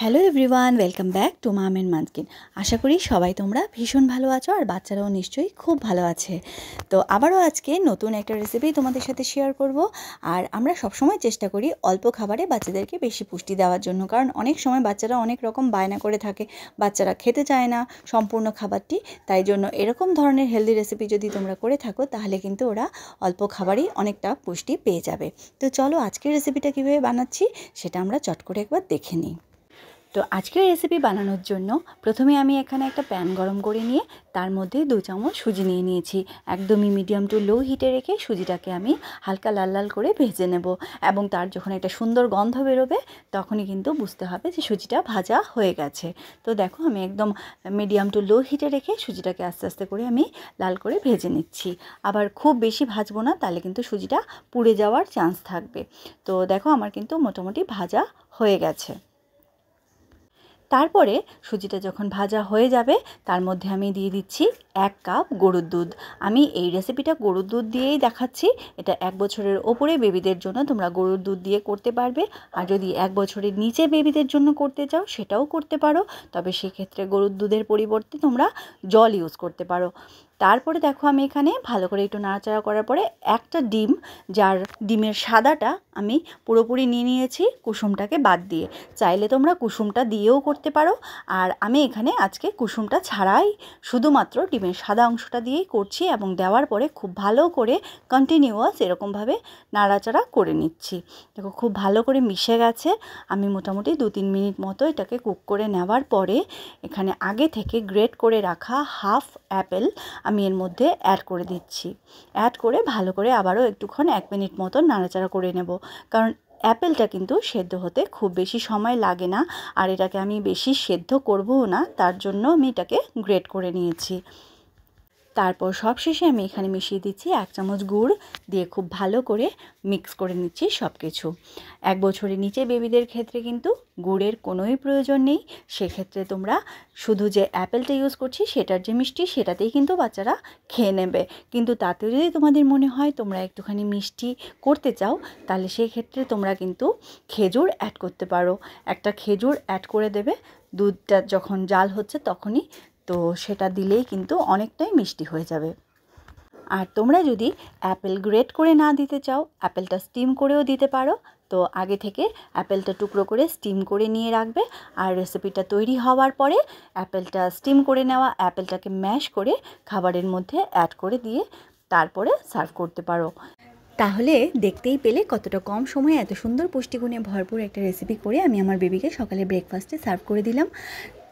hello everyone welcome back to মামেন মানকিন আশা করি সবাই তোমরা ভীষণ ভালো আছো আর বাচ্চারাও নিশ্চয়ই খুব ভালো আছে তো আবারও আজকে নতুন একটা রেসিপি তোমাদের সাথে শেয়ার করব আর আমরা সবসময় চেষ্টা করি অল্প খাবারে বাচ্চাদেরকে বেশি পুষ্টি দেওয়ার জন্য কারণ অনেক সময় বাচ্চারা অনেক রকম বায়না করে থাকে বাচ্চারা খেতে চায় না সম্পূর্ণ খাবারটি তাই জন্য এরকম ধরনের হেলদি রেসিপি যদি তোমরা করে থাকো তাহলে কিন্তু ওরা অল্প খাবারই অনেকটা পুষ্টি পেয়ে যাবে তো চলো আজকের রেসিপিটা কীভাবে বানাচ্ছি সেটা আমরা চট করে একবার দেখে নিই তো আজকের রেসিপি বানানোর জন্য প্রথমে আমি এখানে একটা প্যান গরম করে নিয়ে তার মধ্যে দু চামচ সুজি নিয়ে নিয়েছি একদমই মিডিয়াম টু লো হিটে রেখে সুজিটাকে আমি হালকা লাল লাল করে ভেজে নেব এবং তার যখন একটা সুন্দর গন্ধ বেরোবে তখনই কিন্তু বুঝতে হবে যে সুজিটা ভাজা হয়ে গেছে তো দেখো আমি একদম মিডিয়াম টু লো হিটে রেখে সুজিটাকে আস্তে আস্তে করে আমি লাল করে ভেজে নিচ্ছি আবার খুব বেশি ভাজবো না তাহলে কিন্তু সুজিটা পুড়ে যাওয়ার চান্স থাকবে তো দেখো আমার কিন্তু মোটামুটি ভাজা হয়ে গেছে তারপরে সুজিটা যখন ভাজা হয়ে যাবে তার মধ্যে আমি দিয়ে দিচ্ছি এক কাপ গরুর দুধ আমি এই রেসিপিটা গরুর দুধ দিয়েই দেখাচ্ছি এটা এক বছরের ওপরে বেবিদের জন্য তোমরা গরুর দুধ দিয়ে করতে পারবে আর যদি এক বছরের নিচে বেবিদের জন্য করতে চাও সেটাও করতে পারো তবে সেক্ষেত্রে গরুর দুধের পরিবর্তে তোমরা জল ইউজ করতে পারো তারপরে দেখো আমি এখানে ভালো করে একটু নাড়াচাড়া করার পরে একটা ডিম যার ডিমের সাদাটা আমি পুরোপুরি নিয়ে নিয়েছি কুসুমটাকে বাদ দিয়ে চাইলে তোমরা কুসুমটা দিয়েও করতে পারো আর আমি এখানে আজকে কুসুমটা ছাড়াই শুধুমাত্র ডিমের সাদা অংশটা দিয়েই করছি এবং দেওয়ার পরে খুব ভালো করে কন্টিনিউয়াস এরকমভাবে নাড়াচাড়া করে নিচ্ছি দেখো খুব ভালো করে মিশে গেছে আমি মোটামুটি দু তিন মিনিট মতো এটাকে কুক করে নেওয়ার পরে এখানে আগে থেকে গ্রেট করে রাখা হাফ অ্যাপেল আমি এর মধ্যে অ্যাড করে দিচ্ছি অ্যাড করে ভালো করে আবারও একটুক্ষণ এক মিনিট মতো নাড়াচাড়া করে নেব কারণ অ্যাপেলটা কিন্তু সেদ্ধ হতে খুব বেশি সময় লাগে না আর এটাকে আমি বেশি সেদ্ধ করবও না তার জন্য আমি এটাকে গ্রেট করে নিয়েছি তারপর সবশেষে আমি এখানে মিশিয়ে দিচ্ছি এক চামচ গুড় দিয়ে খুব ভালো করে মিক্স করে নিচ্ছি সব কিছু এক বছরের নিচে বেবিদের ক্ষেত্রে কিন্তু গুড়ের কোনোই প্রয়োজন নেই সেক্ষেত্রে তোমরা শুধু যে অ্যাপেলটা ইউজ করছি সেটার যে মিষ্টি সেটাতেই কিন্তু বাচ্চারা খেয়ে নেবে কিন্তু তাতে যদি তোমাদের মনে হয় তোমরা একটুখানি মিষ্টি করতে চাও তাহলে সেই ক্ষেত্রে তোমরা কিন্তু খেজুর অ্যাড করতে পারো একটা খেজুর অ্যাড করে দেবে দুধটা যখন জাল হচ্ছে তখনই তো সেটা দিলেই কিন্তু অনেকটাই মিষ্টি হয়ে যাবে আর তোমরা যদি অ্যাপেল গ্রেট করে না দিতে চাও অ্যাপেলটা স্টিম করেও দিতে পারো তো আগে থেকে অ্যাপেলটা টুকরো করে স্টিম করে নিয়ে রাখবে আর রেসিপিটা তৈরি হওয়ার পরে অ্যাপেলটা স্টিম করে নেওয়া অ্যাপেলটাকে ম্যাশ করে খাবারের মধ্যে অ্যাড করে দিয়ে তারপরে সার্ভ করতে পারো তাহলে দেখতেই পেলে কতটা কম সময়ে এত সুন্দর পুষ্টিগুণে ভরপুর একটা রেসিপি করে আমি আমার বেবিকে সকালে ব্রেকফাস্টে সার্ভ করে দিলাম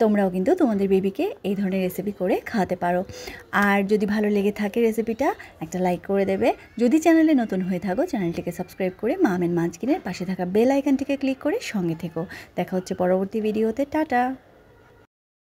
তোমরাও কিন্তু তোমাদের বেবিকে এই ধরনের রেসিপি করে খাওয়াতে পারো আর যদি ভালো লেগে থাকে রেসিপিটা একটা লাইক করে দেবে যদি চ্যানেলে নতুন হয়ে থাকো চ্যানেলটিকে সাবস্ক্রাইব করে মা আমেন মাঝকিনের পাশে থাকা বেল আইকনটিকে ক্লিক করে সঙ্গে থেকো দেখা হচ্ছে পরবর্তী ভিডিওতে টাটা